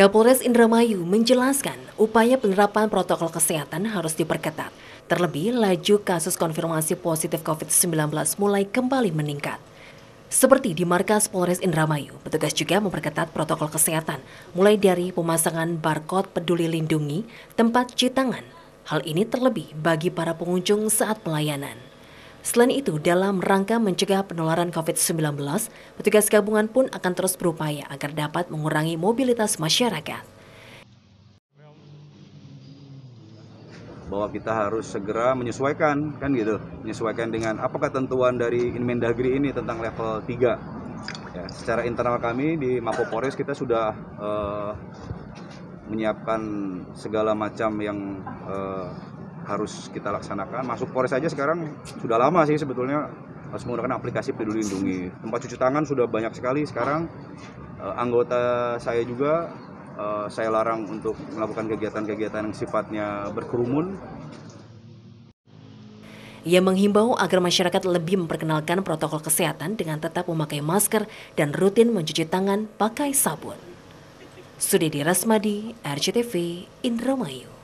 Kapolres Indramayu menjelaskan upaya penerapan protokol kesehatan harus diperketat. Terlebih, laju kasus konfirmasi positif COVID-19 mulai kembali meningkat. Seperti di markas Polres Indramayu, petugas juga memperketat protokol kesehatan, mulai dari pemasangan barcode peduli lindungi, tempat cuci tangan. Hal ini terlebih bagi para pengunjung saat pelayanan. Selain itu, dalam rangka mencegah penularan COVID-19, petugas gabungan pun akan terus berupaya agar dapat mengurangi mobilitas masyarakat. Bahwa kita harus segera menyesuaikan, kan gitu, menyesuaikan dengan apa ketentuan dari Inmendagri ini tentang level 3. Ya, secara internal kami di Mako Polres kita sudah uh, menyiapkan segala macam yang uh, harus kita laksanakan. Masuk Polres aja sekarang sudah lama sih sebetulnya harus menggunakan aplikasi Peduli Lindungi. Tempat cuci tangan sudah banyak sekali sekarang. Uh, anggota saya juga uh, saya larang untuk melakukan kegiatan-kegiatan yang sifatnya berkerumun. Ia menghimbau agar masyarakat lebih memperkenalkan protokol kesehatan dengan tetap memakai masker dan rutin mencuci tangan pakai sabun. Sudedi Rasmadi, RCTV, Indramayu.